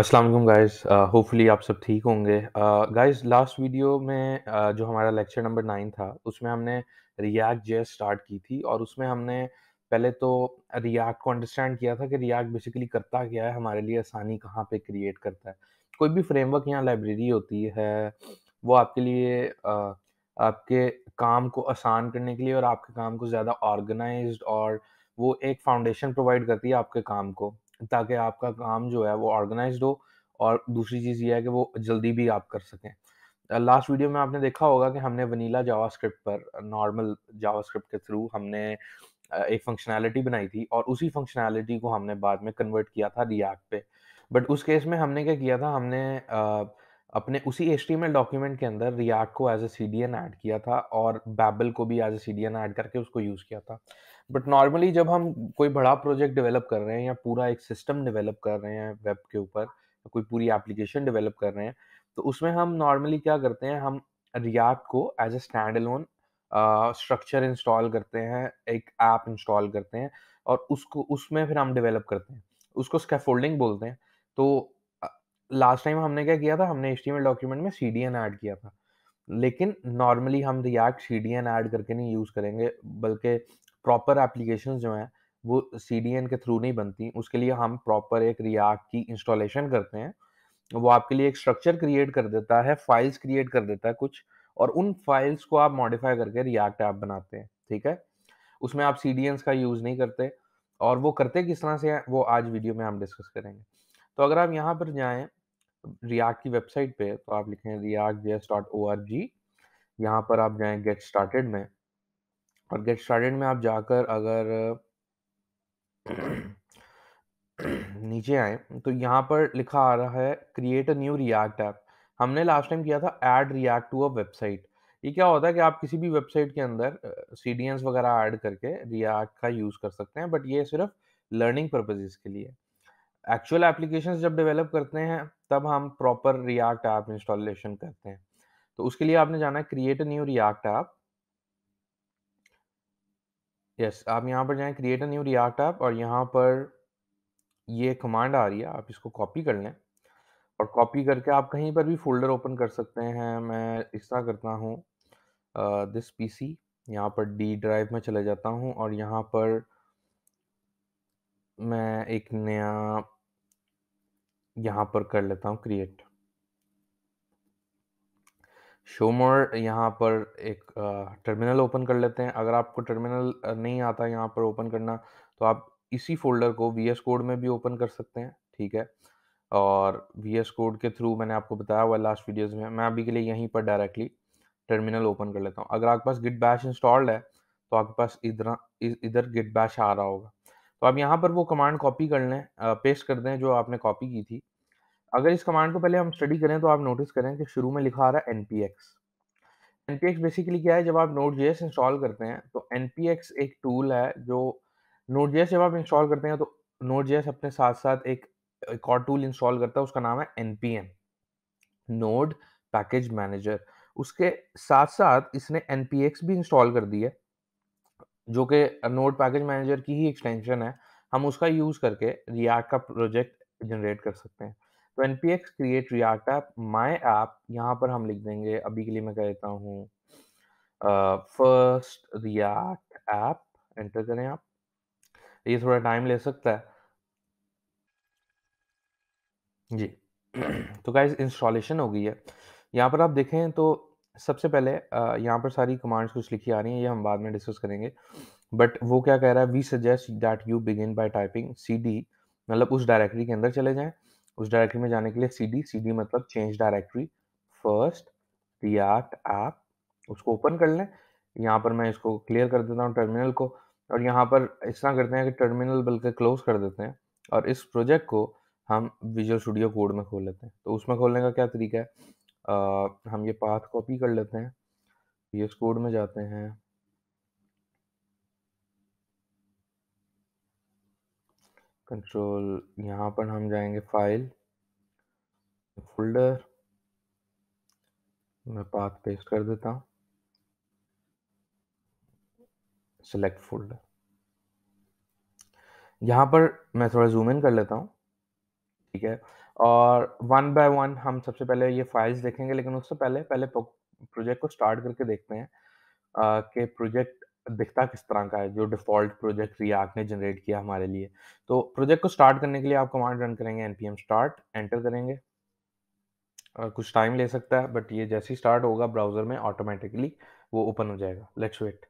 Aslam guys hopefully आप सब ठीक होंगे गाइज लास्ट वीडियो में uh, जो हमारा लेक्चर नंबर नाइन था उसमें हमने रियाक्ट जे स्टार्ट की थी और उसमें हमने पहले तो रियाक्ट को अंडरस्टैंड किया था कि रियाक्ट बेसिकली करता क्या है हमारे लिए आसानी कहाँ पे क्रिएट करता है कोई भी फ्रेमवर्क या लाइब्रेरी होती है वो आपके लिए uh, आपके काम को आसान करने के लिए और आपके काम को ज़्यादा ऑर्गेनाइज और वो एक फाउंडेशन प्रोवाइड करती है आपके काम को ताकि आपका काम जो है वो ऑर्गेनाइज हो और दूसरी चीज़ ये है कि वो जल्दी भी आप कर सकें लास्ट वीडियो में आपने देखा होगा कि हमने वनीला जावास्क्रिप्ट पर नॉर्मल जावास्क्रिप्ट के थ्रू हमने एक फंक्शनैलिटी बनाई थी और उसी फंक्शनैलिटी को हमने बाद में कन्वर्ट किया था रिएक्ट पे बट उस केस में हमने क्या किया था हमने आ, अपने उसी एच डॉक्यूमेंट के अंदर रिएक्ट को as a C D N add किया था और बैबल को भी as a C D N add करके उसको यूज़ किया था बट नॉर्मली जब हम कोई बड़ा प्रोजेक्ट डेवलप कर रहे हैं या पूरा एक सिस्टम डेवलप कर रहे हैं वेब के ऊपर कोई पूरी एप्लीकेशन डेवलप कर रहे हैं तो उसमें हम नॉर्मली क्या करते हैं हम रियाक्ट को as a standalone structure install करते हैं एक ऐप इंस्टॉल करते हैं और उसको उसमें फिर हम डेवलप करते हैं उसको स्कैफोल्डिंग बोलते हैं तो लास्ट टाइम हमने क्या किया था हमने एच डॉक्यूमेंट में सी डी एन ऐड किया था लेकिन नॉर्मली हम React C D N add करके नहीं यूज़ करेंगे बल्कि प्रॉपर एप्लीकेशन जो हैं वो सी के थ्रू नहीं बनती उसके लिए हम प्रॉपर एक रियाक की इंस्टॉलेशन करते हैं वो आपके लिए एक स्ट्रक्चर क्रिएट कर देता है फाइल्स क्रिएट कर देता है कुछ और उन फाइल्स को आप मॉडिफाई करके रियाक्ट ऐप बनाते हैं ठीक है उसमें आप सी का यूज़ नहीं करते और वो करते किस तरह से वो आज वीडियो में हम डिस्कस करेंगे तो अगर आप यहाँ पर जाएँ रियाक्ट की वेबसाइट पे तो आप लिखें React J S dot O R G यहाँ पर आप जाएँ गेट स्टार्टेड में और गेट स्टार्टेड में आप जाकर अगर नीचे आए तो यहाँ पर लिखा आ रहा है create a new React app हमने लास्ट टाइम किया था add React to a website ये क्या होता है कि आप किसी भी वेबसाइट के अंदर सी वगैरह ऐड करके रिएक्ट का यूज़ कर सकते हैं बट ये सिर्फ लर्निंग पर्पजेज़ के लिए एक्चुअल एप्लीकेशन जब डेवलप करते हैं तब हम प्रॉपर रिएक्ट ऐप इंस्टॉलेशन करते हैं तो उसके लिए आपने जाना है create a new React app yes आप यहाँ पर जाएँ create a new React app और यहाँ पर ये कमांड आ रही है आप इसको कॉपी कर लें और कॉपी करके आप कहीं पर भी फोल्डर ओपन कर सकते हैं मैं इस तरह करता हूँ दिस पीसी यहाँ पर डी ड्राइव में चले जाता हूँ और यहाँ पर मैं एक नया यहाँ पर कर लेता हूँ क्रिएट मोर यहाँ पर एक टर्मिनल ओपन कर लेते हैं अगर आपको टर्मिनल नहीं आता यहाँ पर ओपन करना तो आप इसी फोल्डर को वी एस कोड में भी ओपन कर सकते हैं ठीक है और वी एस कोड के थ्रू मैंने आपको बताया हुआ लास्ट वीडियोस में मैं अभी के लिए यहीं पर डायरेक्टली टर्मिनल ओपन कर लेता हूँ अगर आपके पास गिट बैश इंस्टॉल्ड है तो आपके पास इधर इधर गिट बैश आ रहा होगा तो आप यहाँ पर वो कमांड कॉपी कर लें पेस्ट कर दें जो आपने कॉपी की थी अगर इस कमांड को पहले हम स्टडी करें तो आप नोटिस करें कि शुरू में लिखा आ रहा है npx npx N P X basically क्या है जब आप नोट जे इंस्टॉल करते हैं तो एन पी एक्स एक टूल है जो नोट जे जब आप इंस्टॉल करते हैं तो नोट जे अपने साथ साथ एक एक और टूल इंस्टॉल करता है उसका नाम है N P M node package manager उसके साथ साथ इसने एन पी एक्स भी इंस्टॉल कर दी है जो कि नोड पैकेज मैनेजर की ही एक्सटेंशन है हम उसका यूज़ करके रिएक्ट का प्रोजेक्ट जनरेट कर सकते हैं तो N P X create React app my app यहाँ पर हम लिख देंगे अभी के लिए मैं कहता हूँ फर्स्ट रिएक्ट ऐप एंटर करें आप ये थोड़ा टाइम ले सकता है जी तो क्या इंस्टॉलेशन हो गई है यहाँ पर आप देखें तो सबसे पहले यहाँ पर सारी कमांड्स कुछ लिखी आ रही हैं ये हम बाद में डिस्कस करेंगे बट वो क्या कह रहा है we suggest that you begin by typing C D मतलब उस डायरेक्टरी के अंदर चले जाएं उस डायरेक्टरी में जाने के लिए सी डी सी डी मतलब change directory first React app उसको ओपन कर लें यहाँ पर मैं इसको क्लियर कर देता हूँ टर्मिनल को और यहाँ पर इस तरह करते हैं कि टर्मिनल बल्कि क्लोज कर देते हैं और इस प्रोजेक्ट को हम विजुअल स्टूडियो कोड में खोल लेते हैं तो उसमें खोलने का क्या तरीका है आ, हम ये पाथ कॉपी कर लेते हैं पी कोड में जाते हैं कंट्रोल यहाँ पर हम जाएंगे फाइल फोल्डर मैं पाथ पेस्ट कर देता हूँ सेलेक्ट फोल्डर यहाँ पर मैं थोड़ा जूम इन कर लेता हूँ ठीक है और वन बाय वन हम सबसे पहले ये फाइल्स देखेंगे लेकिन उससे पहले पहले प्रोजेक्ट को स्टार्ट करके देखते हैं कि प्रोजेक्ट दिखता किस तरह का है जो डिफॉल्ट प्रोजेक्ट रियाक्ट ने जनरेट किया हमारे लिए तो प्रोजेक्ट को स्टार्ट करने के लिए आप कमांड रन करेंगे npm start एंटर करेंगे और कुछ टाइम ले सकता है बट ये जैसे ही स्टार्ट होगा ब्राउज़र में ऑटोमेटिकली वो ओपन हो जाएगा लेट्स वेट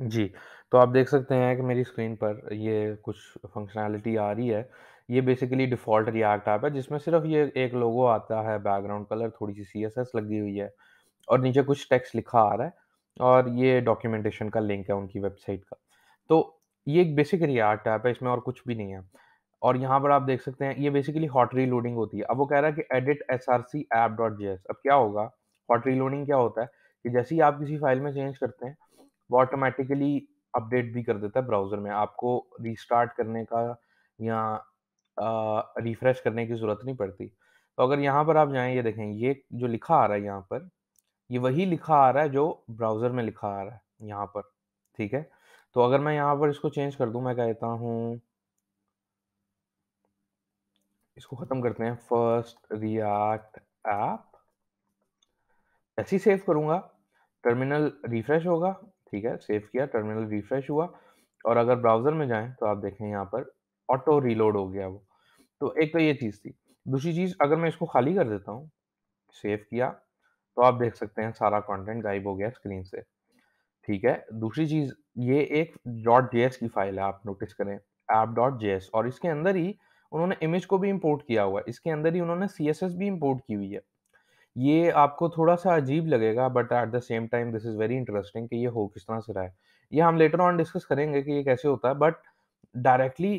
जी तो आप देख सकते हैं कि मेरी स्क्रीन पर ये कुछ फंक्शनैलिटी आ रही है ये बेसिकली डिफ़ॉल्ट रियाक्ट ऐप है जिसमें सिर्फ ये एक लोगो आता है बैकग्राउंड कलर थोड़ी सी सी लगी हुई है और नीचे कुछ टेक्स्ट लिखा आ रहा है और ये डॉक्यूमेंटेशन का लिंक है उनकी वेबसाइट का तो ये एक बेसिकली आर्ट ऐप है इसमें और कुछ भी नहीं है और यहाँ पर आप देख सकते हैं ये बेसिकली हॉट रीलोडिंग होती है अब वो कह रहा है कि edit S R C app dot J S अब क्या होगा हॉट रीलोडिंग क्या होता है कि जैसे ही आप किसी फाइल में चेंज करते हैं वो ऑटोमेटिकली अपडेट भी कर देता है ब्राउज़र में आपको रिस्टार्ट करने का या रिफ्रेश करने की ज़रूरत नहीं पड़ती तो अगर यहाँ पर आप जाएँ ये देखें ये जो लिखा आ रहा है यहाँ पर ये वही लिखा आ रहा है जो ब्राउज़र में लिखा आ रहा है यहाँ पर ठीक है तो अगर मैं यहाँ पर इसको चेंज कर दू मैं कहता हूं इसको ख़त्म करते हैं फर्स्ट रियाक्ट ऐप ऐसे ही सेव करूंगा टर्मिनल रिफ्रेश होगा ठीक है सेव किया टर्मिनल रिफ्रेश हुआ और अगर ब्राउज़र में जाएं तो आप देखें यहाँ पर ऑटो रिलोड हो गया वो तो एक तो ये चीज़ थी दूसरी चीज़ अगर मैं इसको खाली कर देता हूँ सेव किया तो आप देख सकते हैं सारा कंटेंट गायब हो गया स्क्रीन से ठीक है दूसरी चीज ये एक डॉट जे की फाइल है आप नोटिस करें ऐप डॉट जे और इसके अंदर ही उन्होंने इमेज को भी इम्पोर्ट किया हुआ है इसके अंदर ही उन्होंने सी भी इम्पोर्ट की हुई है ये आपको थोड़ा सा अजीब लगेगा but at the same time this is very interesting कि ये हो किस तरह से रहा है ये हम लेटर ऑन डिस्कस करेंगे कि ये कैसे होता है बट डायरेक्टली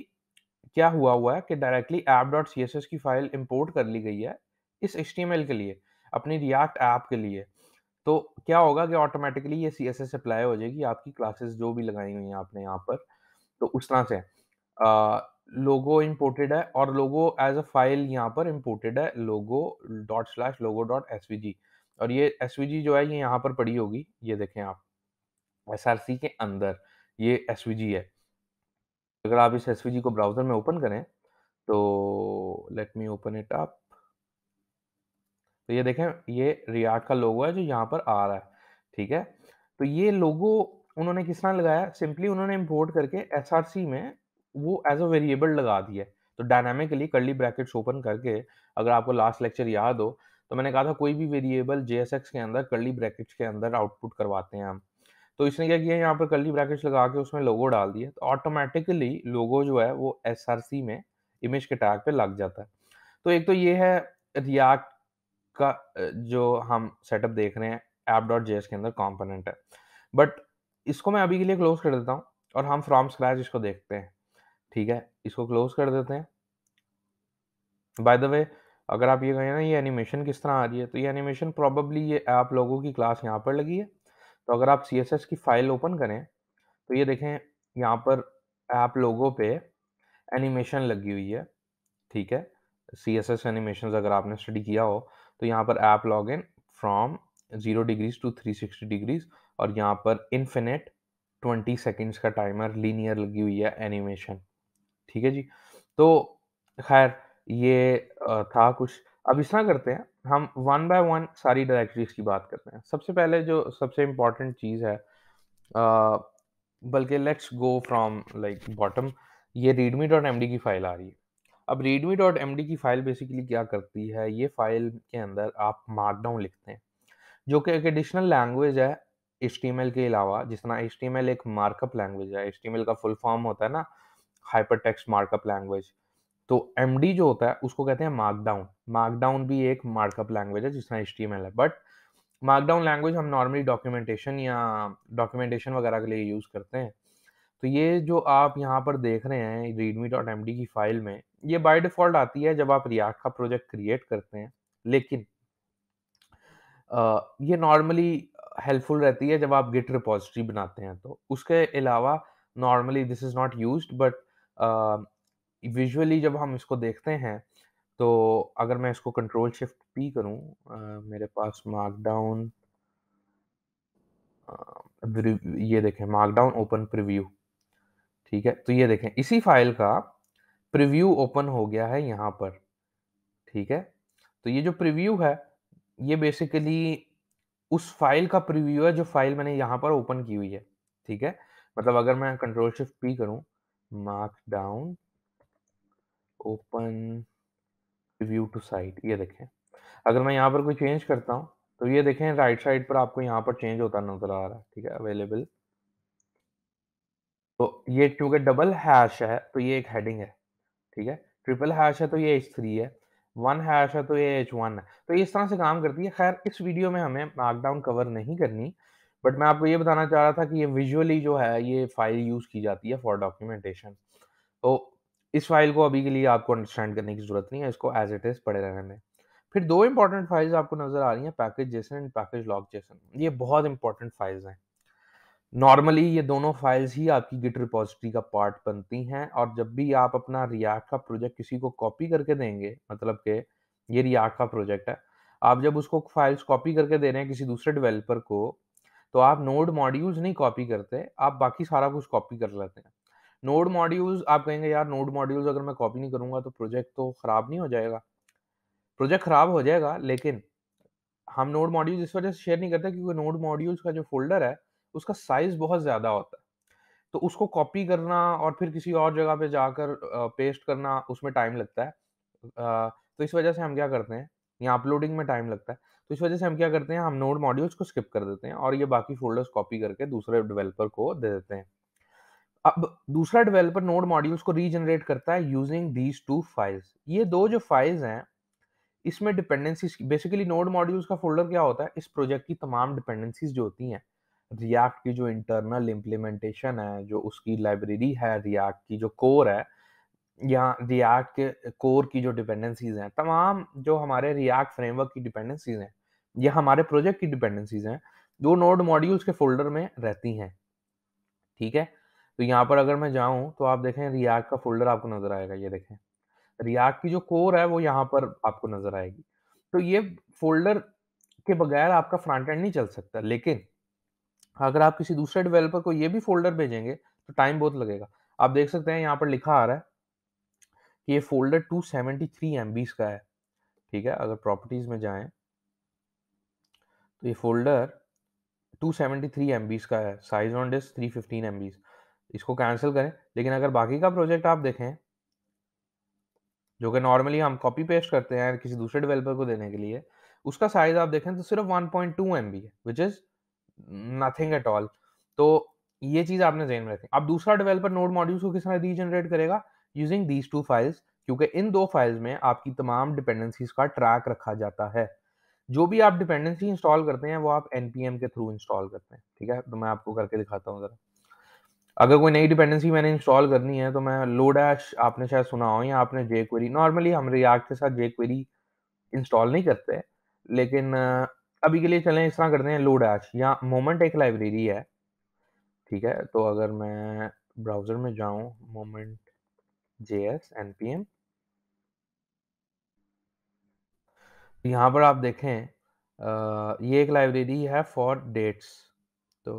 क्या हुआ हुआ है कि डायरेक्टली ऐप डॉट सी की फाइल इम्पोर्ट कर ली गई है इस एच के लिए अपनी रिएक्ट ऐप के लिए तो क्या होगा कि ऑटोमेटिकली ये सी एस एस अप्लाई हो जाएगी आपकी क्लासेस जो भी लगाई हुई हैं आपने यहाँ पर तो उस तरह से लोगो इम्पोर्टेड है और लोगो एज अ फाइल यहाँ पर इम्पोर्टेड है logo dot slash logo dot S V G और ये एस वी जी जो है ये यहाँ पर पड़ी होगी ये देखें आप एस आर सी के अंदर ये एस वी जी है अगर आप इस एस वी जी को ब्राउज़र में ओपन करें तो let me open it up तो ये देखें ये रियाड का लोगो है जो यहाँ पर आ रहा है ठीक है तो ये लोगो उन्होंने किस तरह लगाया सिंपली उन्होंने इम्पोर्ट करके एस में वो एज अ वेरिएबल लगा दिया तो डायनामिकली कर्ली ब्रैकेट्स ओपन करके अगर आपको लास्ट लेक्चर याद हो तो मैंने कहा था कोई भी वेरिएबल जे के अंदर कर्ली ब्रैकेट्स के अंदर आउटपुट करवाते हैं हम तो इसने क्या किया यहाँ पर कर्ली ब्रैकेट्स लगा के उसमें लोगो डाल दिया तो ऑटोमेटिकली लोगो जो है वो एस में इमेज के टैग पे लग जाता है तो एक तो ये है रियाक्ट का जो हम सेटअप देख रहे हैं ऐप डॉट जे के अंदर कॉम्पोनेंट है बट इसको मैं अभी के लिए क्लोज कर देता हूँ और हम फ्रॉम स्क्रैच इसको देखते हैं ठीक है इसको क्लोज कर देते हैं बाय द वे अगर आप ये कहें ना ये एनिमेशन किस तरह आ रही है तो ये एनिमेशन प्रॉबली ये आप लोगों की क्लास यहाँ पर लगी है तो अगर आप सी की फाइल ओपन करें तो ये देखें यहाँ पर ऐप लोगों पे एनिमेशन लगी हुई है ठीक है सी एस एस एनिमेशन अगर आपने स्टडी किया हो तो यहाँ पर app log in from zero degrees to three sixty degrees और यहाँ पर इन्फिनेट ट्वेंटी सेकेंड्स का टाइमर लीनियर लगी हुई है एनिमेशन ठीक है जी तो खैर ये था कुछ अब इस तरह करते हैं हम वन बाय वन सारी डायरेक्टरीज की बात करते हैं सबसे पहले जो सबसे इम्पॉर्टेंट चीज़ है बल्कि let's go from like bottom ये डॉट डी की फाइल आ रही है अब रेडमी डॉट एम की फाइल बेसिकली क्या करती है ये फाइल के अंदर आप मार्कडाउन लिखते हैं जो कि एक एडिशनल लैंग्वेज है एच के अलावा जिस तरह एच एक मार्कअप लैंग्वेज है एच का फुल फॉर्म होता है ना हाइपर टेक्स मार्कअप लैंग्वेज तो एम जो होता है उसको कहते हैं मार्कडाउन मार्कडाउन भी एक मार्कअप लैंग्वेज है जिस तरह एच है बट मार्कडाउन लैंग्वेज हम नॉर्मली डॉक्यूमेंटेशन या डॉक्यूमेंटेशन वगैरह के लिए यूज़ करते हैं तो ये जो आप यहाँ पर देख रहे हैं रीडमी डॉट एम की फाइल में ये बाय डिफॉल्ट आती है जब आप रियाक्ट का प्रोजेक्ट क्रिएट करते हैं लेकिन आ, ये नॉर्मली हेल्पफुल रहती है जब आप गिट रिपोजिटरी बनाते हैं तो उसके अलावा normally this is not use but visually जब हम इसको देखते हैं तो अगर मैं इसको कंट्रोल शिफ्ट पी करूँ मेरे पास मार्कडाउन ये देखें मार्कडाउन ओपन प्रिव्यू ठीक है तो ये देखें इसी फाइल का प्रिव्यू ओपन हो गया है यहाँ पर ठीक है तो ये जो प्रिव्यू है ये बेसिकली उस फाइल का प्रिव्यू है जो फाइल मैंने यहाँ पर ओपन की हुई है ठीक है मतलब अगर मैं कंट्रोल शिफ्ट पी करूँ markdown open preview to side ये देखें अगर मैं यहाँ पर कोई चेंज करता हूँ तो ये देखें राइट साइड पर आपको यहाँ पर चेंज होता नजर आ रहा है ठीक है अवेलेबल तो ये क्योंकि डबल हैश है तो ये एक हेडिंग है ठीक है ट्रिपल हैश है तो ये एच थ्री है वन हैश है तो ये एच वन है तो इस तरह से काम करती है खैर इस वीडियो में हमें मार्कडाउन कवर नहीं करनी बट मैं आपको ये बताना चाह रहा था कि ये विजुअली जो है ये फाइल यूज़ की जाती है फॉर डॉक्यूमेंटेशन तो इस फाइल को अभी के लिए आपको अंडरस्टैंड करने की ज़रूरत नहीं है इसको एज इट इज़ पड़े रहने में फिर दो इंपॉर्टेंट फाइल्स आपको नज़र आ रही हैं package JSON and package lock JSON ये बहुत इंपॉर्टेंट फाइल्स हैं नॉर्मली ये दोनों फाइल्स ही आपकी गिट रिपोजिटरी का पार्ट बनती हैं और जब भी आप अपना रिएक्ट का प्रोजेक्ट किसी को कॉपी करके देंगे मतलब के ये रिएक्ट का प्रोजेक्ट है आप जब उसको फाइल्स कॉपी करके दे रहे हैं किसी दूसरे डेवलपर को तो आप नोड मॉड्यूल्स नहीं कॉपी करते आप बाकी सारा कुछ कॉपी कर लेते हैं नोड मॉड्यूल्स आप कहेंगे यार नोड मॉड्यूल्स अगर मैं कॉपी नहीं करूँगा तो प्रोजेक्ट तो ख़राब नहीं हो जाएगा प्रोजेक्ट ख़राब हो जाएगा लेकिन हम नोड मॉड्यूल्स इस वजह से शेयर नहीं करते क्योंकि नोड मॉड्यूल्स का जो फोल्डर है उसका साइज बहुत ज़्यादा होता है तो उसको कॉपी करना और फिर किसी और जगह पे जाकर पेस्ट करना उसमें टाइम लगता है तो इस वजह से हम क्या करते हैं या अपलोडिंग में टाइम लगता है तो इस वजह से हम क्या करते हैं हम नोड मॉड्यूल्स को स्किप कर देते हैं और ये बाकी फोल्डर्स कॉपी करके दूसरे डेवलपर को दे देते हैं अब दूसरा डेवलपर नोड मॉड्यूल्स को रीजनरेट करता है यूजिंग दीज टू फाइल्स ये दो जो फाइल्स हैं इसमें डिपेंडेंसीज बेसिकली नोड मॉड्यूल्स का फोल्डर क्या होता है इस प्रोजेक्ट की तमाम डिपेंडेंसीज जो होती हैं रिएक्ट की जो इंटरनल इम्प्लीमेंटेशन है जो उसकी लाइब्रेरी है रिएक्ट की जो कोर है या रिएक्ट के कोर की जो डिपेंडेंसीज हैं तमाम जो हमारे रिएक्ट फ्रेमवर्क की डिपेंडेंसीज हैं या हमारे प्रोजेक्ट की डिपेंडेंसीज हैं वो नोड मॉड्यूल्स के फोल्डर में रहती हैं ठीक है तो यहाँ पर अगर मैं जाऊँ तो आप देखें रिएक्ट का फोल्डर आपको नजर आएगा ये देखें रिएक्ट की जो कोर है वो यहाँ पर आपको नजर आएगी तो ये फोल्डर के बगैर आपका फ्रंट एंड नहीं चल सकता लेकिन अगर आप किसी दूसरे डेवलपर को ये भी फोल्डर भेजेंगे तो टाइम बहुत लगेगा आप देख सकते हैं यहाँ पर लिखा आ रहा है कि ये folder two seventy three M बीस का है ठीक है अगर प्रॉपर्टीज में जाएं तो ये folder two seventy three M बीस का है size on disk three fifteen M बीस इसको कैंसिल करें लेकिन अगर बाकी का प्रोजेक्ट आप देखें जो कि नॉर्मली हम कॉपी पेस्ट करते हैं किसी दूसरे डेवलपर को देने के लिए उसका साइज आप देखें तो सिर्फ 1.2 पॉइंट टू एम बी है which is nothing at all तो ये चीज आपने जेन में रखी अब दूसरा डेवलपर नोड मॉड्यूल्स को किस तरह रीजनरेट करेगा यूजिंग दीज टू फाइल्स क्योंकि इन दो फाइल्स में आपकी तमाम डिपेंडेंसीज का ट्रैक रखा जाता है जो भी आप डिपेंडेंसी इंस्टॉल करते हैं वो आप एनपीएम के थ्रू इंस्टॉल करते हैं ठीक है तो मैं आपको करके दिखाता हूँ जरा अगर कोई नई डिपेंडेंसी मैंने इंस्टॉल करनी है तो मैं लोडैश आपने शायद सुना हो या आपने जे क्वेरी नॉर्मली हम रियाक्ट के साथ जे क्वेरी इंस्टॉल नहीं करते लेकिन अभी के लिए चलें इस तरह करते हैं लो डैश या मोमेंट एक लाइब्रेरी है ठीक है तो अगर मैं ब्राउज़र में जाऊं moment J S N P M यहाँ पर आप देखें आ, ये एक लाइब्रेरी है फॉर डेट्स तो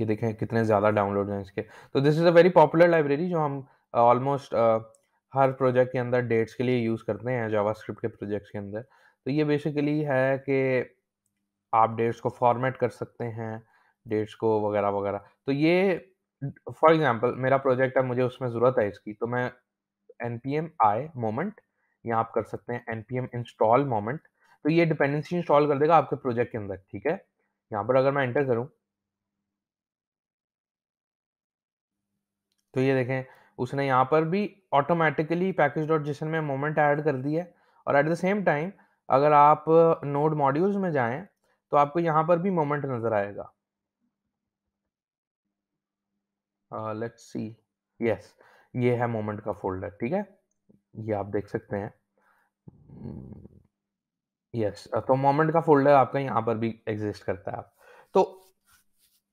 ये देखें कितने ज़्यादा डाउनलोड हैं इसके तो this is a very popular library जो हम ऑलमोस्ट हर प्रोजेक्ट के अंदर डेट्स के लिए यूज़ करते हैं जावास्क्रिप्ट के प्रोजेक्ट्स के अंदर तो ये बेसिकली है कि आप डेट्स को फॉर्मेट कर सकते हैं डेट्स को वगैरह वगैरह तो ये फॉर एग्जांपल मेरा प्रोजेक्ट है मुझे उसमें ज़रूरत है इसकी तो मैं N P M I moment यहाँ आप कर सकते हैं N P M install moment तो ये डिपेंडेंसी इंस्टॉल कर देगा आपके प्रोजेक्ट के अंदर ठीक है यहाँ पर अगर मैं एंटर करूँ तो ये देखें उसने यहाँ पर भी ऑटोमेटिकली पैकेज डॉट जिसन में मोमेंट ऐड कर दी है और एट द सेम टाइम अगर आप नोड मॉड्यूल्स में जाएं तो आपको यहां पर भी मोमेंट नजर आएगा लेट्स सी यस ये है मोमेंट का फोल्डर ठीक है ये आप देख सकते हैं यस yes, तो मोमेंट का फोल्डर आपका यहाँ पर भी एग्जिस्ट करता है आप तो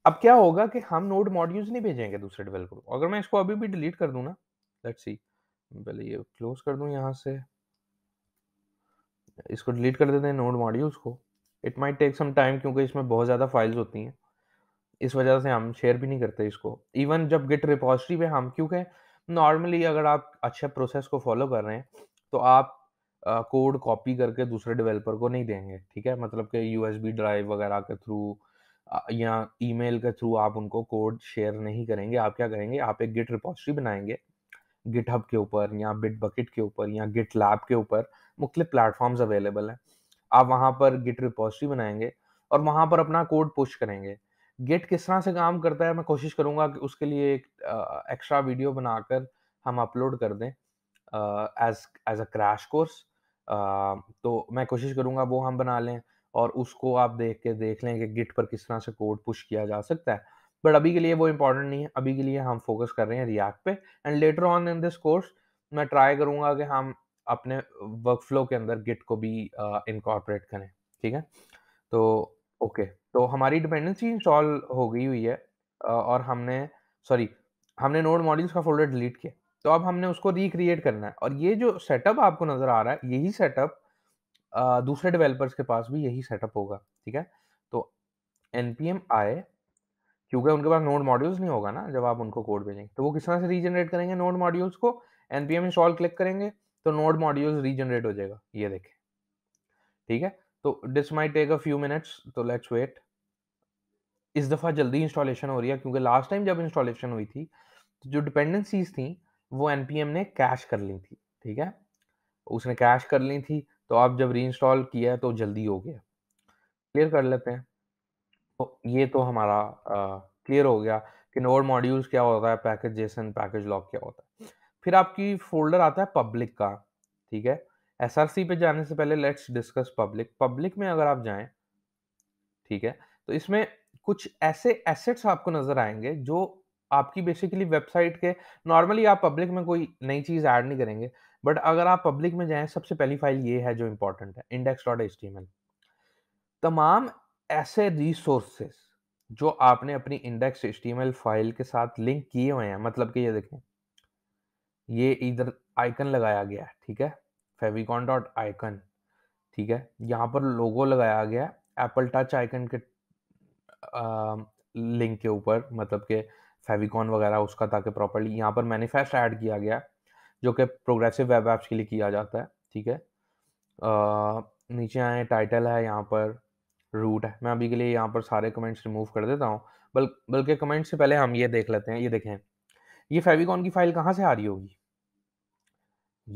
अब क्या होगा कि हम नोड मॉड्यूल्स नहीं भेजेंगे दूसरे डेवलपर को अगर मैं इसको अभी भी डिलीट कर दूँ ना लेट्स सी पहले ये क्लोज कर दूँ यहाँ से इसको डिलीट कर देते हैं नोड मॉड्यूल्स को it might take some time क्योंकि इसमें बहुत ज़्यादा फाइल्स होती हैं इस वजह से हम शेयर भी नहीं करते इसको इवन जब गिट रिपोजिटरी पे हम क्योंकि नॉर्मली अगर आप अच्छे प्रोसेस को फॉलो कर रहे हैं तो आप कोड कॉपी करके दूसरे डेवलपर को नहीं देंगे ठीक है मतलब कि यू ड्राइव वगैरह के थ्रू या ईमेल के थ्रू आप उनको कोड शेयर नहीं करेंगे आप क्या करेंगे आप एक गिट रिपोजिटरी बनाएंगे गिटहब के ऊपर या बिट बकेट के ऊपर या गिट लैब के ऊपर मुख्तलिफ प्लेटफॉर्म्स अवेलेबल हैं आप वहाँ पर गिट रिपोजिटरी बनाएंगे और वहाँ पर अपना कोड पुश करेंगे गिट किस तरह से काम करता है मैं कोशिश करूँगा कि उसके लिए एक एक्स्ट्रा वीडियो बनाकर हम अपलोड कर दें as as a crash course तो मैं कोशिश करूँगा वो हम बना लें और उसको आप देख के देख लें कि गिट पर किस तरह से कोड पुश किया जा सकता है बट अभी के लिए वो इम्पोर्टेंट नहीं है अभी के लिए हम फोकस कर रहे हैं रियाक्ट पे and later on in this course मैं ट्राई करूंगा कि हम अपने वर्क फ्लो के अंदर गिट को भी इनकॉर्पोरेट uh, करें ठीक है तो ओके okay. तो हमारी डिपेंडेंसी इंस्टॉल हो गई हुई है uh, और हमने सॉरी हमने नोड मॉड्यूल्स का फोल्डर डिलीट किया तो अब हमने उसको रिक्रिएट करना है और ये जो सेटअप आपको नज़र आ रहा है यही सेटअप दूसरे डेवलपर्स के पास भी यही सेटअप होगा ठीक है तो एन पी एम आए क्योंकि उनके पास नोड मॉड्यूल्स नहीं होगा ना जब आप उनको कोड भेजेंगे तो वो किस तरह से रीजनरेट करेंगे नोड मॉड्यूल्स को एनपीएम इंस्टॉल क्लिक करेंगे तो नोड मॉड्यूल्स रीजनरेट हो जाएगा ये देखें ठीक है तो this my take a few minutes तो लेट्स वेट इस दफ़ा जल्दी इंस्टॉलेशन हो रही है क्योंकि लास्ट टाइम जब इंस्टॉलेशन हुई थी तो जो डिपेंडेंसीज थी वो एन ने कैश कर ली थी ठीक है उसने कैश कर ली थी तो आप जब री किया तो जल्दी हो गया क्लियर कर लेते हैं तो ये तो हमारा क्लियर हो गया कि नोड मॉड्यूल्स क्या होता है पैकेज जेसन पैकेज लॉक क्या होता है फिर आपकी फोल्डर आता है पब्लिक का ठीक है एस आर सी पे जाने से पहले लेट्स डिस्कस पब्लिक पब्लिक में अगर आप जाएं ठीक है तो इसमें कुछ ऐसे एसेट्स आपको नजर आएंगे जो आपकी बेसिकली वेबसाइट के नॉर्मली आप पब्लिक में कोई नई चीज़ ऐड नहीं करेंगे बट अगर आप पब्लिक में जाएं सबसे पहली फाइल ये है जो इंपॉर्टेंट है index dot H T M L तमाम ऐसे रिसोर्सेस जो आपने अपनी इंडेक्स एच फाइल के साथ लिंक किए हुए हैं मतलब कि ये देखें ये इधर आइकन लगाया गया है ठीक है फेविकॉन डॉट आइकन ठीक है यहाँ पर लोगो लगाया गया है एप्पल टच आइकन के आ, लिंक के ऊपर मतलब के फेविकॉन वगैरह उसका ताकि प्रॉपरली यहाँ पर मैनिफेस्ट ऐड किया गया जो कि प्रोग्रेसिव वेब ऐप्स के लिए किया जाता है ठीक है आ, नीचे आए टाइटल है यहाँ पर रूट है मैं अभी के लिए यहाँ पर सारे कमेंट्स रिमूव कर देता हूँ बल बल्कि कमेंट से पहले हम ये देख लेते हैं ये देखें ये फेविकॉन की फाइल कहाँ से आ रही होगी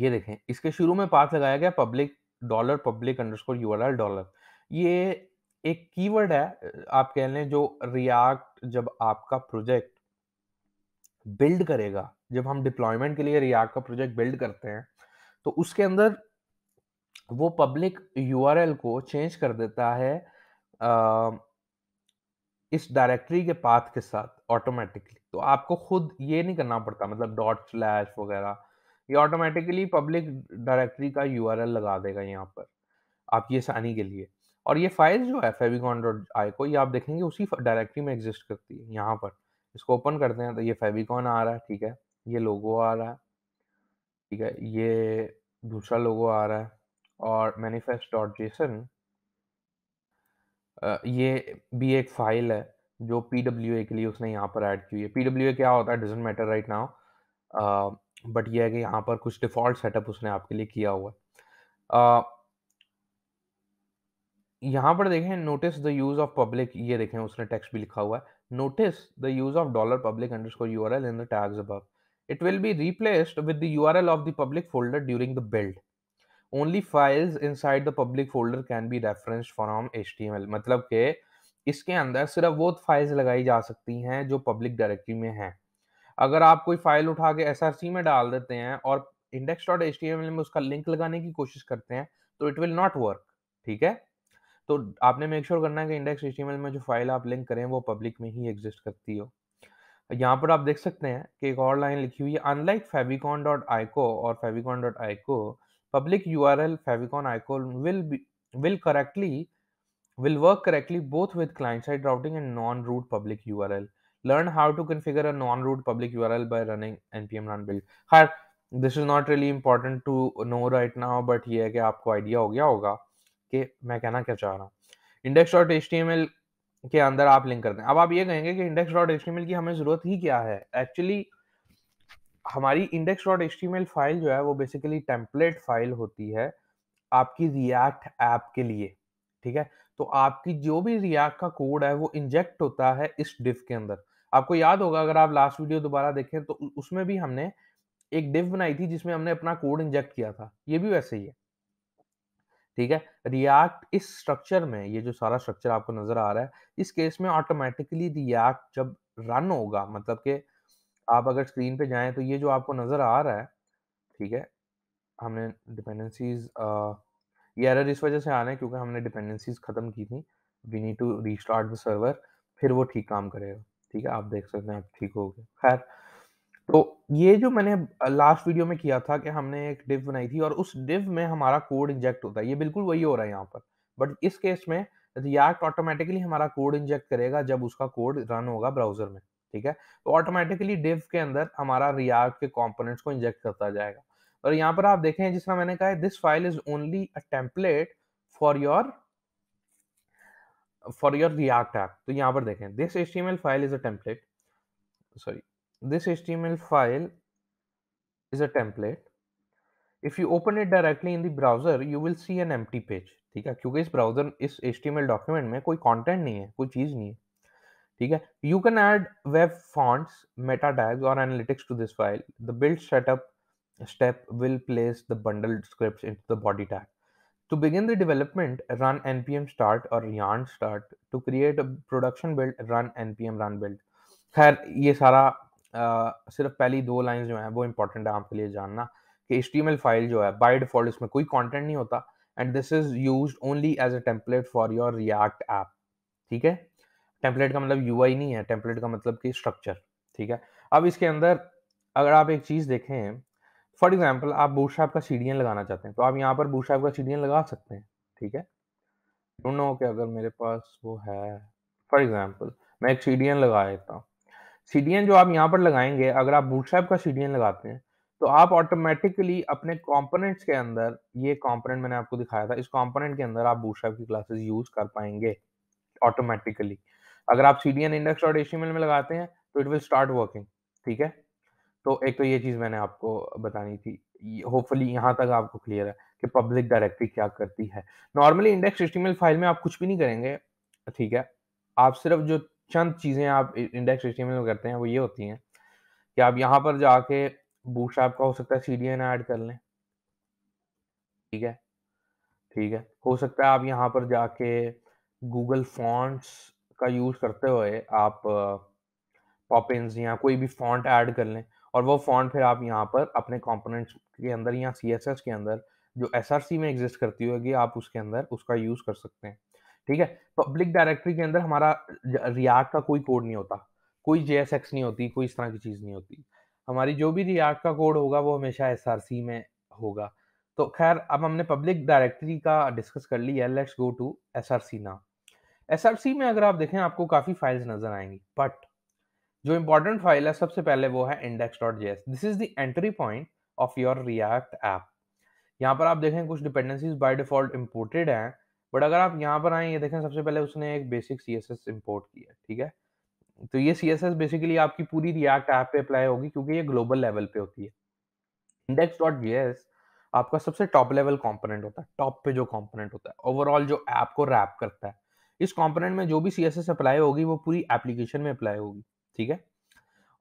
ये देखें इसके शुरू में पाथ लगाया गया public dollar public underscore U dollar ये एक कीवर्ड है आप कह लें जो रिएक्ट जब आपका प्रोजेक्ट बिल्ड करेगा जब हम डिप्लॉयमेंट के लिए रिएक्ट का प्रोजेक्ट बिल्ड करते हैं तो उसके अंदर वो पब्लिक यूआरएल को चेंज कर देता है इस डायरेक्टरी के पाथ के साथ ऑटोमेटिकली तो आपको खुद ये नहीं करना पड़ता मतलब डॉट स्लैश वगैरह ये ऑटोमेटिकली पब्लिक डायरेक्टरी का यू लगा देगा यहाँ पर आप ये सानी के लिए और ये फाइल जो है फेविकॉन डॉट आई को ये आप देखेंगे उसी डायरेक्टरी में एग्जिस्ट करती है यहाँ पर इसको ओपन करते हैं तो ये फेविकॉन आ रहा है ठीक है ये लोगो आ रहा है ठीक है ये दूसरा लोगो आ रहा है और मैनिफेस्ट डॉट जेसन ये भी एक फाइल है जो पी डब्ल्यू ए के लिए उसने यहाँ पर ऐड की है। ए क्या होता है doesn't matter right now but ये है कि यहाँ पर कुछ डिफ़ॉल्ट सेटअप उसने आपके लिए किया हुआ है। यहाँ पर देखें notice the use of public ये देखें उसने टेक्स्ट भी लिखा हुआ है notice the use of dollar public underscore URL in the tags above it will be replaced with the URL of the public folder during the build only files inside the public folder can be referenced from L मतलब के इसके अंदर सिर्फ वो files लगाई जा सकती हैं जो पब्लिक डायरेक्टरी में हैं अगर आप कोई फाइल उठा के एस आर सी में डाल देते हैं और इंडेक्स डॉट एच में उसका लिंक लगाने की कोशिश करते हैं तो इट विल नॉट वर्क ठीक है तो आपने मेक श्योर sure करना है कि index H T M L में जो फाइल आप लिंक करें वो पब्लिक में ही एग्जिस्ट करती हो यहाँ पर आप देख सकते हैं कि एक और लाइन लिखी हुई है अनलाइक फेविकॉन डॉट आईको और favicon dot ico public url favicon icon will be will correctly will work correctly both with client side routing and non root public url learn how to configure a non root public url by running npm run build hi this is not really important to know right now but ye hai ki aapko idea ho gaya hoga ki main kehna kya cha raha हूँ index के अंदर आप link कर दें अब आप ये कहेंगे कि इंडेक्स डॉट एच की हमें ज़रूरत ही क्या है एक्चुअली हमारी इंडेक्स डॉट एच फाइल जो है वो बेसिकली टेम्पलेट फाइल होती है आपकी रिएक्ट ऐप के लिए ठीक है तो आपकी जो भी रिएक्ट का कोड है वो इंजेक्ट होता है इस डिव के अंदर आपको याद होगा अगर आप लास्ट वीडियो दोबारा देखें तो उसमें भी हमने एक डिव बनाई थी जिसमें हमने अपना कोड इंजेक्ट किया था ये भी वैसे ही है ठीक है रिएक्ट इस स्ट्रक्चर में ये जो सारा स्ट्रक्चर आपको नजर आ रहा है इस केस में ऑटोमेटिकली रिएक्ट जब रन होगा मतलब के आप अगर स्क्रीन पे जाएं तो ये जो आपको नज़र आ रहा है ठीक है हमने डिपेंडेंसीज ये एरर इस वजह से रहे हैं क्योंकि हमने डिपेंडेंसीज ख़त्म की थी we need to restart the server फिर वो ठीक काम करेगा ठीक है आप देख सकते हैं आप ठीक हो गए खैर तो ये जो मैंने लास्ट वीडियो में किया था कि हमने एक डिव बनाई थी और उस डिव में हमारा कोड इंजेक्ट होता है ये बिल्कुल वही हो रहा है यहाँ पर बट इस केस में रिएक्ट ऑटोमेटिकली हमारा कोड इंजेक्ट करेगा जब उसका कोड रन होगा ब्राउजर में ठीक है तो ऑटोमेटिकली डिव के अंदर हमारा रियाक्ट के कॉम्पोनेंट्स को इंजेक्ट करता जाएगा और यहाँ पर आप देखें जिस तरह मैंने कहा this file is only a template for your for your React app तो यहाँ पर देखें this H T M L file is a template sorry this H T M L file is a template if you open it directly in the browser you will see an empty page ठीक है क्योंकि इस browser इस H T M L document में कोई content नहीं है कोई चीज़ नहीं है ठीक है you can add web fonts meta tags और analytics to this file the build setup step will place the bundled scripts into the body tag. To begin the development, run start start or yarn start. To create a production build, run npm run build. खैर ये सारा आ, सिर्फ पहली दो line जो है वो important है आपके लिए जानना कि टी एम एल फाइल जो है बाय डिफॉल्ट इसमें कोई कॉन्टेंट नहीं होता and this is use only as a template for your React app ठीक है टेम्पलेट का मतलब यू नहीं है टेम्पलेट का मतलब कि स्ट्रक्चर ठीक है अब इसके अंदर अगर आप एक चीज़ देखें फॉर एग्जाम्पल आप बूटस्ट्रैप का सी लगाना चाहते हैं तो आप यहाँ पर बूटस्ट्रैप का सी लगा सकते हैं ठीक है डोंट नो कि अगर मेरे पास वो है फॉर एग्जाम्पल मैं एक सी लगा देता हूँ सी जो आप यहाँ पर लगाएंगे अगर आप बूटस्ट्रैप का सी लगाते हैं तो आप ऑटोमेटिकली अपने कॉम्पोनेंट्स के अंदर ये कॉम्पोनेंट मैंने आपको दिखाया था इस कॉम्पोनेंट के अंदर आप बूटस्ट्रैप की क्लासेस यूज कर पाएंगे ऑटोमेटिकली अगर आप C D N index dot H में लगाते हैं तो इट विल स्टार्ट वर्किंग ठीक है तो एक तो ये चीज़ मैंने आपको बतानी थी होपफुली यहाँ तक आपको क्लियर है कि पब्लिक डायरेक्टरी क्या करती है नॉर्मली इंडेक्स एच फाइल में आप कुछ भी नहीं करेंगे ठीक है आप सिर्फ जो चंद चीज़ें आप इंडेक्स एच में करते हैं वो ये होती हैं कि आप यहाँ पर जाके बूट आपका हो सकता है सी डी एन ऐड कर लें ठीक है ठीक है हो सकता है आप यहाँ पर जाके गूगल फॉन्ट्स का यूज करते हुए आप पॉपिंस या कोई भी फॉन्ट ऐड कर लें और वो फॉन्ट फिर आप यहाँ पर अपने कॉम्पोनेंट्स के अंदर या सी के अंदर जो एस में एग्जिस्ट करती होगी आप उसके अंदर उसका यूज़ कर सकते हैं ठीक है पब्लिक डायरेक्टरी के अंदर हमारा रियाक्ट का कोई कोड नहीं होता कोई जे नहीं होती कोई इस तरह की चीज़ नहीं होती हमारी जो भी रियाक्ट का कोड होगा वो हमेशा एस में होगा तो खैर अब हमने पब्लिक डायरेक्टरी का डिस्कस कर लिया let's go to S R C now S में अगर आप देखें आपको काफ़ी फाइल्स नजर आएंगी बट जो इंपॉर्टेंट फाइल है सबसे पहले वो है index dot J this is the entry point of your React app यहाँ पर आप देखें कुछ डिपेंडेंसीज बाय डिफॉल्ट इम्पोर्टेड हैं बट अगर आप यहाँ पर आए ये देखें सबसे पहले उसने एक बेसिक सी इंपोर्ट किया ठीक है तो ये सी बेसिकली आपकी पूरी रियक्ट ऐप पे अप्लाई होगी क्योंकि ये ग्लोबल लेवल पे होती है इंडेक्स डॉट जे आपका सबसे टॉप लेवल कॉम्पोनेंट होता है टॉप पे जो कॉम्पोनेंट होता है ओवरऑल जो ऐप को रैप करता है इस कॉम्पोनेंट में जो भी सी अप्लाई होगी वो पूरी एप्लीकेशन में अप्लाई होगी ठीक है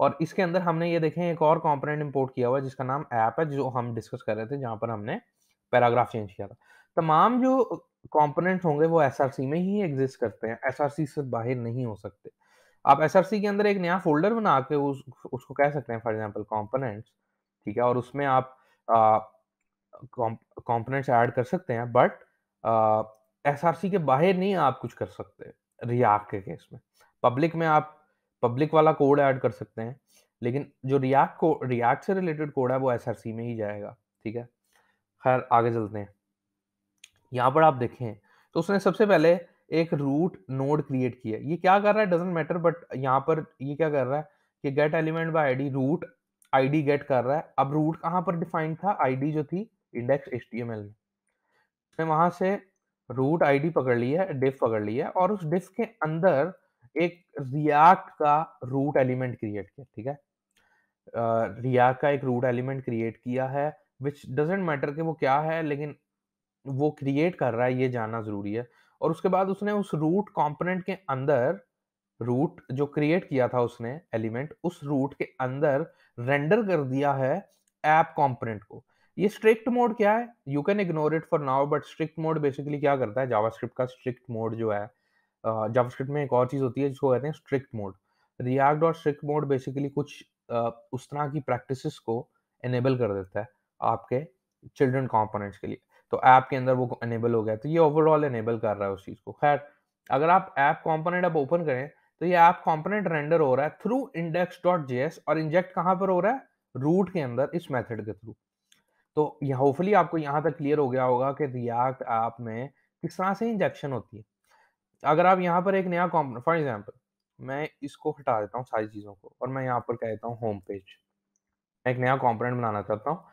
और इसके अंदर हमने ये देखें एक और कॉम्पोनेंट इंपोर्ट किया हुआ है जिसका नाम ऐप है जो हम डिस्कस कर रहे थे जहाँ पर हमने पैराग्राफ चेंज किया था तमाम जो कॉम्पोनेंट होंगे वो एस में ही एग्जिस्ट करते हैं एस से बाहर नहीं हो सकते आप एस के अंदर एक नया फोल्डर बना के उस उसको कह सकते हैं फॉर एग्जाम्पल कॉम्पोनेंट्स ठीक है और उसमें आप कॉम्पोनेंट्स ऐड कर सकते हैं बट एसआरसी के बाहर नहीं आप कुछ कर सकते रियाक के केस में पब्लिक में आप पब्लिक वाला कोड ऐड कर सकते हैं लेकिन जो रियाक को रियाक से रिलेटेड कोड है वो एसआरसी में ही जाएगा ठीक है खैर आगे चलते हैं यहाँ पर आप देखें तो उसने सबसे पहले एक रूट नोड क्रिएट किया ये क्या कर रहा है डजेंट मैटर बट यहाँ पर ये क्या कर रहा है कि get element by ID root ID get कर रहा है अब रूट कहाँ पर डिफाइंड था आईडी जो थी इंडेक्स एच में वहां से रूट आईडी पकड़ ली है डिफ पकड़ ली है और उस डिफ के अंदर एक रियाक्ट का रूट एलिमेंट क्रिएट किया ठीक है रिएक्ट का एक रूट एलिमेंट क्रिएट किया है विच डजेंट मैटर कि वो क्या है लेकिन वो क्रिएट कर रहा है ये जानना जरूरी है और उसके बाद उसने उस रूट कंपोनेंट के अंदर रूट जो क्रिएट किया था उसने एलिमेंट उस रूट के अंदर रेंडर कर दिया है ऐप कंपोनेंट को ये स्ट्रिक्ट मोड क्या है you can ignore it for now but strict mode basically क्या करता है जावास्क्रिप्ट का स्ट्रिक्ट मोड जो है जावास्क्रिप्ट uh, में एक और चीज़ होती है जिसको कहते हैं स्ट्रिक्ट मोड रिएक्ट और स्ट्रिक्ट मोड बेसिकली कुछ uh, उस तरह की प्रैक्टिस को एनेबल कर देता है आपके चिल्ड्रन कॉम्पोनेंट्स के लिए तो ऐप के अंदर वो एनेबल हो गया तो ये ओवरऑल एनेबल कर रहा है उस चीज़ को खैर अगर आप ऐप कॉम्पोनेंट अब ओपन करें तो ये ऐप कॉम्पोनेंट रेंडर हो रहा है थ्रू इंडेक्स डॉट जे और इंजेक्ट कहाँ पर हो रहा है रूट के अंदर इस मेथड के थ्रू तो होपफुली आपको यहाँ तक क्लियर हो गया होगा कि रिएक्ट ऐप में किस तरह से इंजेक्शन होती है अगर आप यहाँ पर एक नया कॉम्पोनेंट फॉर एग्जाम्पल मैं इसको हटा देता हूँ सारी चीज़ों को और मैं यहाँ पर कह देता हूँ होम पेज मैं एक नया कॉम्पोनेंट बनाना चाहता हूँ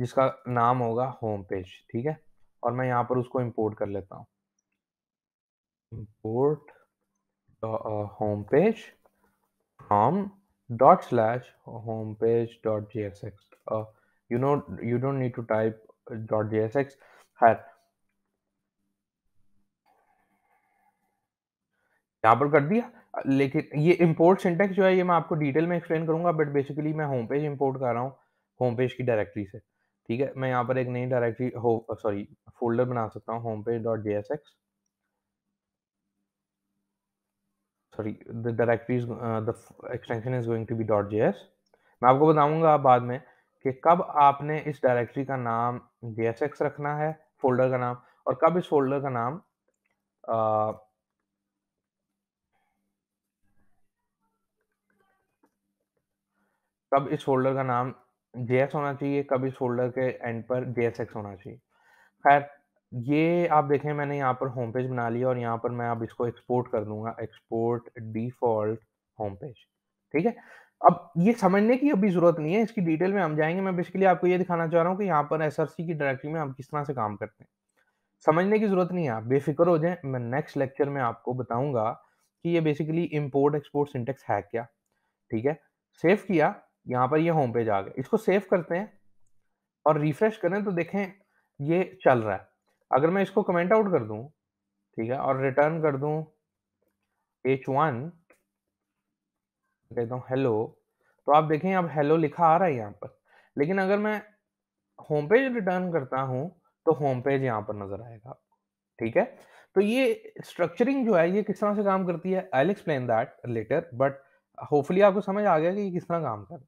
जिसका नाम होगा होम पेज ठीक है और मैं यहाँ पर उसको इम्पोर्ट कर लेता हूँ import home page from dot slash home page dot J S X you know you don't need to type dot jsx here यहाँ पर कर दिया लेकिन ये इम्पोर्ट सिंटेक्स जो है ये मैं आपको डिटेल में एक्सप्लेन करूंगा बट बेसिकली मैं होम पेज इम्पोर्ट कर रहा हूँ होम पेज की डायरेक्टरी से ठीक है मैं यहाँ पर एक नई डायरेक्टरी हो सॉरी फोल्डर बना सकता हूँ home page dot J S X sorry the directory the extension is going to be dot J S मैं आपको बताऊंगा बाद में कि कब आपने इस डायरेक्टरी का नाम dsx रखना है फोल्डर का नाम और कब इस फोल्डर का नाम आ, कब इस फोल्डर का नाम js होना चाहिए कब इस फोल्डर के एंड पर जेएसएक्स होना चाहिए खैर ये आप देखें मैंने यहाँ पर होम पेज बना लिया और यहाँ पर मैं अब इसको एक्सपोर्ट कर दूंगा एक्सपोर्ट डिफॉल्ट होम पेज ठीक है अब ये समझने की अभी जरूरत नहीं है इसकी डिटेल में हम जाएंगे मैं बेसिकली आपको ये दिखाना चाह रहा हूँ कि यहाँ पर एस की डायरेक्टरी में हम किस तरह से काम करते हैं समझने की जरूरत नहीं है आप बेफिक्र हो जाए मैं नेक्स्ट लेक्चर में आपको बताऊंगा कि ये बेसिकली इम्पोर्ट एक्सपोर्ट सिंटेक्स है क्या ठीक है सेव किया यहाँ पर ये होम पेज आ गया इसको सेव करते हैं और रिफ्रेश करें तो देखें ये चल रहा है अगर मैं इसको कमेंट आउट कर दूँ ठीक है और रिटर्न कर दूँ एच वन कहता हूँ हेलो तो आप देखें अब हेलो लिखा आ रहा है यहाँ पर लेकिन अगर मैं होम पेज रिटर्न करता हूँ तो होम पेज यहाँ पर नजर आएगा ठीक है तो ये स्ट्रक्चरिंग जो है ये किस तरह से काम करती है I explain that later but hopefully आपको समझ आ गया कि ये किस तरह काम कर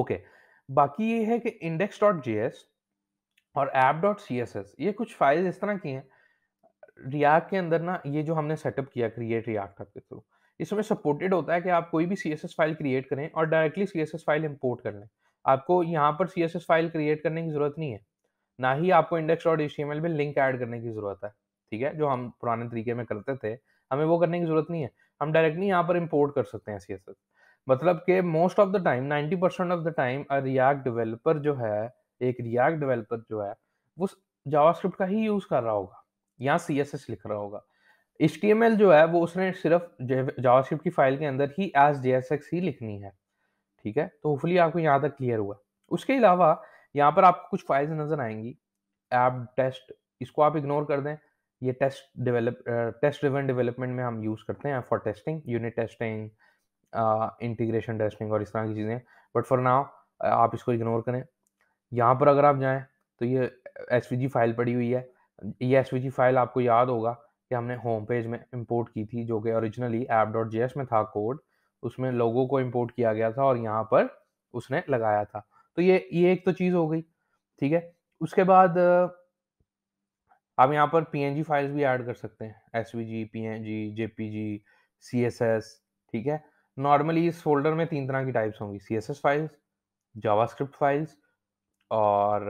ओके बाकी ये है कि इंडेक्स डॉट जी एस और app dot C S S ये कुछ फाइल्स इस तरह की हैं रियाक्ट के अंदर ना ये जो हमने सेटअप किया क्रिएट रियाक्ट के थ्रू इसमें सपोर्टेड होता है कि आप कोई भी सी फाइल क्रिएट करें और डायरेक्टली सी फाइल इम्पोर्ट कर लें आपको यहाँ पर सी फाइल क्रिएट करने की ज़रूरत नहीं है ना ही आपको इंडेक्स डॉट में लिंक ऐड करने की ज़रूरत है ठीक है जो हम पुराने तरीके में करते थे हमें वो करने की ज़रूरत नहीं है हम डायरेक्टली यहाँ पर इम्पोर्ट कर सकते हैं सी मतलब कि most of the time ninety percent of the time React developer जो है एक रिएक्ट डेवलपर जो है वो जावास्क्रिप्ट का ही यूज़ कर रहा होगा या सी लिख रहा होगा एच जो है वो उसने सिर्फ जावास्क्रिप्ट की फाइल के अंदर ही एज जे ही लिखनी है ठीक है तो होपफुली आपको यहाँ तक क्लियर हुआ उसके अलावा यहाँ पर आपको कुछ फाइल्स नज़र आएंगी ऐप टेस्ट इसको आप इग्नोर कर दें ये test develop test driven development में हम यूज़ करते हैं for testing unit testing integration testing और इस तरह की चीज़ें बट फॉर नाउ आप इसको इग्नोर करें यहाँ पर अगर आप जाएँ तो ये एस फाइल पड़ी हुई है ये एस फाइल आपको याद होगा कि हमने होम पेज में इंपोर्ट की थी जो कि ओरिजिनली एप डॉट जी में था कोड उसमें लोगों को इंपोर्ट किया गया था और यहाँ पर उसने लगाया था तो ये ये एक तो चीज़ हो गई ठीक है उसके बाद आप यहाँ पर पी फाइल्स भी ऐड कर सकते हैं S V G P N G J P G C S S ठीक है नॉर्मली इस फोल्डर में तीन तरह की टाइप्स होंगी C S S files script files और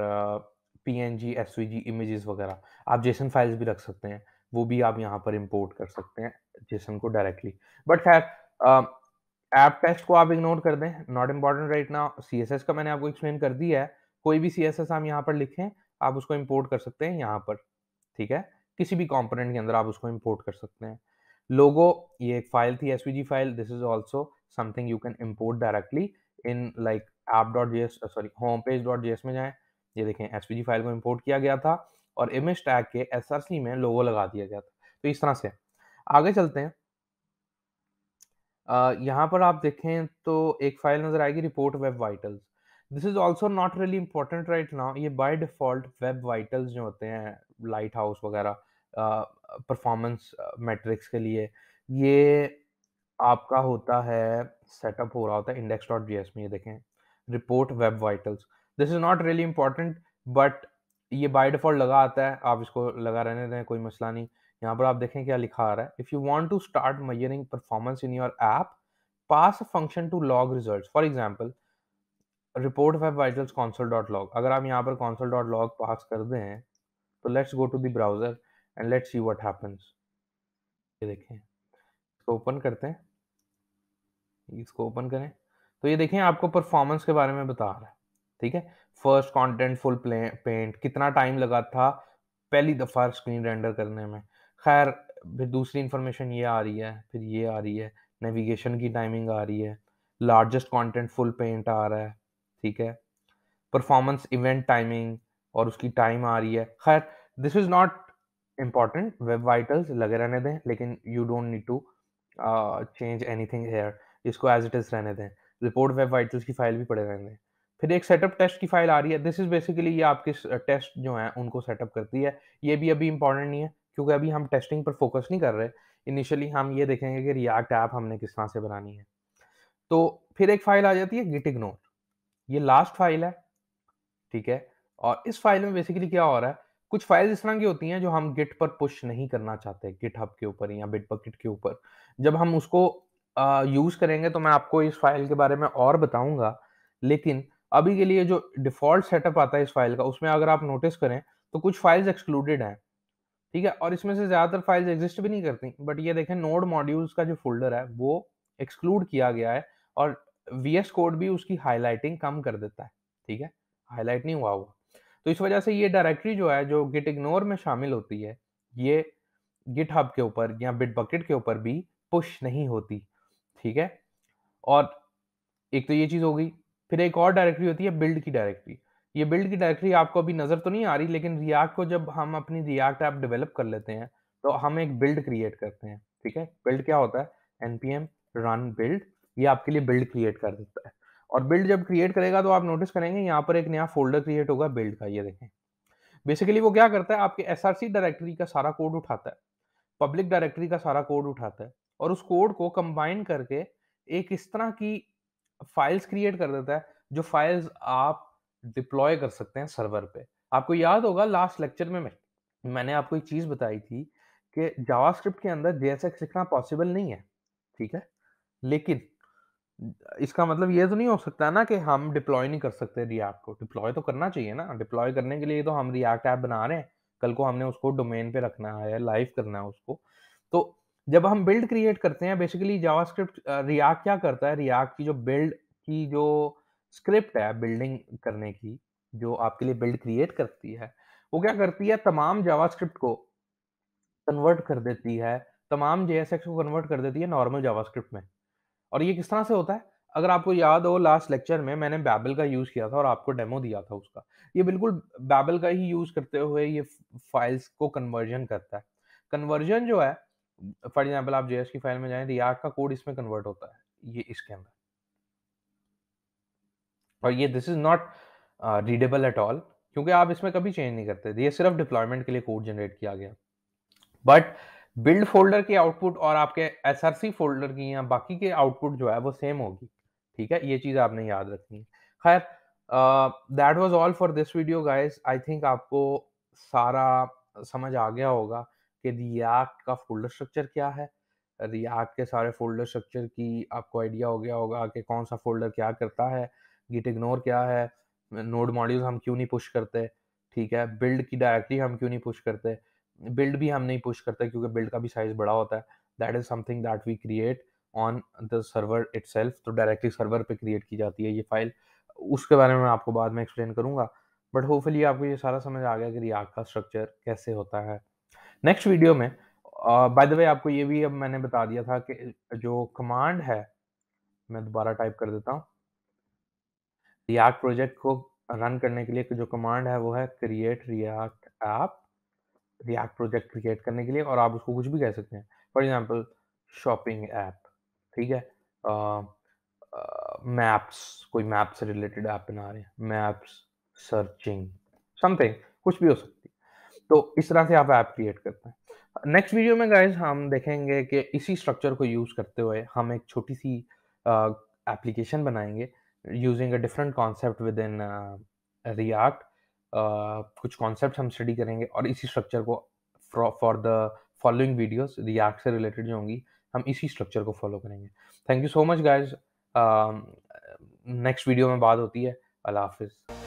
P N G S V G images वगैरह आप जेसन फाइल्स भी रख सकते हैं वो भी आप यहाँ पर इम्पोर्ट कर सकते हैं जिसम को डायरेक्टली बट खैर ऐप टेस्ट को आप इग्नोर कर दें नॉट इम्पॉर्टेंट राइट ना सी का मैंने आपको एक्सप्लेन कर दिया है कोई भी सी आप यहाँ पर लिखें आप उसको इम्पोर्ट कर सकते हैं यहाँ पर ठीक है किसी भी कॉम्पोनेंट के अंदर आप उसको इम्पोर्ट कर सकते हैं लोगो ये एक फाइल थी S file this is also something you can import directly in like app dot J S sorry home page dot J S में जाएँ ये देखें एस फाइल को इम्पोर्ट किया गया था और इमेज टैग के एस में लोगो लगा दिया गया था तो इस तरह से आगे चलते हैं यहाँ पर आप देखें तो एक फाइल नज़र आएगी report web vitals this is also not really important right now ये बाय डिफ़ॉल्ट वेब वाइटल्स जो होते हैं लाइट हाउस वगैरह परफॉर्मेंस मैट्रिक्स के लिए ये आपका होता है सेटअप हो रहा होता है इंडेक्स डॉट जी एस में ये देखें report web vitals this is not really important but ये बाय डिफॉल्ट लगा आता है आप इसको लगा रहने दें कोई मसला नहीं यहाँ पर आप देखें क्या लिखा आ रहा है if you want to start measuring performance in your app pass function to log result for example report web vitals console dot log अगर आप यहाँ पर कॉन्सल डॉट लॉग पास कर दें तो let's go to the browser and let's see what happens ये देखें इसको ओपन करते हैं इसको ओपन करें तो ये देखें आपको परफॉर्मेंस के बारे में बता रहा है ठीक है फर्स्ट कंटेंट फुल पेंट कितना टाइम लगा था पहली दफ़ा स्क्रीन रेंडर करने में खैर फिर दूसरी इन्फॉर्मेशन ये आ रही है फिर ये आ रही है नेविगेशन की टाइमिंग आ रही है लार्जेस्ट कंटेंट फुल पेंट आ रहा है ठीक है परफॉर्मेंस इवेंट टाइमिंग और उसकी टाइम आ रही है खैर this is not important web vitals लगे रहने दें लेकिन you don't need to change anything here इसको एज इट इज़ रहने दें रिपोर्ट वेब वाइटल्स की फाइल भी पड़े रहने दें फिर एक सेटअप टेस्ट की फाइल आ रही है दिस इज बेसिकली ये आपके टेस्ट जो है उनको सेटअप करती है ये भी अभी इंपॉर्टेंट नहीं है क्योंकि अभी हम टेस्टिंग पर फोकस नहीं कर रहे इनिशियली हम ये देखेंगे कि रियाक्ट ऐप हमने किस तरह से बनानी है तो फिर एक फाइल आ जाती है गिट इग्नोर ये लास्ट फाइल है ठीक है और इस फाइल में बेसिकली क्या हो रहा है कुछ फाइल्स इस तरह की होती हैं जो हम गिट पर पुश नहीं करना चाहते गिट हब के ऊपर या बिट बकेट के ऊपर जब हम उसको यूज़ करेंगे तो मैं आपको इस फाइल के बारे में और बताऊंगा लेकिन अभी के लिए जो डिफॉल्ट सेटअप आता है इस फाइल का उसमें अगर आप नोटिस करें तो कुछ फाइल्स एक्सक्लूडेड हैं ठीक है और इसमें से ज़्यादातर फाइल्स एग्जिस्ट भी नहीं करती बट ये देखें नोड मॉड्यूल्स का जो फोल्डर है वो एक्सक्लूड किया गया है और वी एस कोड भी उसकी हाईलाइटिंग कम कर देता है ठीक है हाईलाइट नहीं हुआ हुआ तो इस वजह से ये डायरेक्टरी जो है जो गिट इग्नोर में शामिल होती है ये गिट हब के ऊपर या बिट बकेट के ऊपर भी पुश नहीं होती ठीक है और एक तो ये चीज़ हो गई फिर एक और डायरेक्टरी होती है बिल्ड की डायरेक्टरी ये बिल्ड की डायरेक्टरी आपको अभी नजर तो नहीं आ रही लेकिन रियाक्ट को जब हम अपनी रियाक्ट ऐप डेवलप कर लेते हैं तो हम एक बिल्ड क्रिएट करते हैं ठीक है बिल्ड क्या होता है एनपीएम रन बिल्ड ये आपके लिए बिल्ड क्रिएट कर देता है और बिल्ड जब क्रिएट करेगा तो आप नोटिस करेंगे यहाँ पर एक नया फोल्डर क्रिएट होगा बिल्ड का ये देखें बेसिकली वो क्या करता है आपके सी डायरेक्टरी का सारा कोड उठाता है पब्लिक डायरेक्टरी का सारा कोड उठाता है और उस कोड को कंबाइन करके एक इस तरह की फाइल्स क्रिएट कर देता है जो फाइल्स आप डिप्लॉय कर सकते हैं सर्वर पे आपको याद होगा लास्ट लेक्चर में मैं, मैंने आपको एक चीज़ बताई थी कि जावास्क्रिप्ट के अंदर जे लिखना पॉसिबल नहीं है ठीक है लेकिन इसका मतलब ये तो नहीं हो सकता ना कि हम डिप्लॉय नहीं कर सकते रियाक्ट को डिप्लॉय तो करना चाहिए ना डिप्लॉय करने के लिए तो हम रियाक्ट ऐप बना रहे हैं कल को हमने उसको डोमेन पे रखना है लाइव करना है उसको तो जब हम बिल्ड क्रिएट करते हैं बेसिकली जावास्क्रिप्ट रिएक्ट क्या करता है रिएक्ट की जो बिल्ड की जो स्क्रिप्ट है बिल्डिंग करने की जो आपके लिए बिल्ड क्रिएट करती है वो क्या करती है तमाम जावास्क्रिप्ट को कन्वर्ट कर देती है तमाम जेएसएक्स को कन्वर्ट कर देती है नॉर्मल जावास्क्रिप्ट में और ये किस तरह से होता है अगर आपको याद हो लास्ट लेक्चर में मैंने बैबल का यूज़ किया था और आपको डेमो दिया था उसका ये बिल्कुल बैबल का ही यूज़ करते हुए ये फाइल्स को कन्वर्जन करता है कन्वर्जन जो है फॉर एग्जाम्पल आप जेएस की फाइल में जाए रियाक का कोड इसमें कन्वर्ट होता है ये इसके अंदर और ये this is not readable at all क्योंकि आप इसमें कभी चेंज नहीं करते ये सिर्फ डिप्लॉयमेंट के लिए कोड जनरेट किया गया बट बिल्ड फोल्डर के आउटपुट और आपके एस आर सी फोल्डर की या बाकी के आउटपुट जो है वो सेम होगी ठीक है ये चीज़ आपने याद रखनी है खैर that was all for this video guys I think आपको सारा समझ आ गया होगा कि रियाक्ट का फोल्डर स्ट्रक्चर क्या है रियाक्ट के सारे फोल्डर स्ट्रक्चर की आपको आइडिया हो गया होगा कि कौन सा फोल्डर क्या करता है गिट इग्नोर क्या है नोड मॉड्यूल हम क्यों नहीं पुश करते ठीक है बिल्ड की डायरेक्टली हम क्यों नहीं पुश करते बिल्ड भी हम नहीं पुश करते क्योंकि बिल्ड का भी साइज बड़ा होता है that is something that we create on the server it तो डायरेक्टली सर्वर पे क्रिएट की जाती है ये फाइल उसके बारे में मैं आपको बाद में एक्सप्लेन करूंगा बट होपफुली आपको ये सारा समझ आ गया कि रियाक का स्ट्रक्चर कैसे होता है नेक्स्ट वीडियो में बाय द वे आपको ये भी अब मैंने बता दिया था कि जो कमांड है मैं दोबारा टाइप कर देता हूँ रियाक्ट प्रोजेक्ट को रन करने के लिए जो कमांड है वो है create react app react project create करने के लिए और आप उसको कुछ भी कह सकते हैं फॉर एग्जाम्पल शॉपिंग ऐप ठीक है मैप्स कोई मैप से रिलेटेड ऐप बना रहे हैं मैप्स सर्चिंग समथिंग कुछ भी हो सकता है तो इस तरह से आप ऐप क्रिएट करते हैं नेक्स्ट वीडियो में गाइज हम देखेंगे कि इसी स्ट्रक्चर को यूज़ करते हुए हम एक छोटी सी एप्लीकेशन बनाएंगे using a different concept with in react कुछ कॉन्सेप्ट हम स्टडी करेंगे और इसी स्ट्रक्चर को for the following videos react से रिलेटेड जो होंगी हम इसी स्ट्रक्चर को फॉलो करेंगे thank you so much guys next video में बात होती है अल्लाह हाफिज़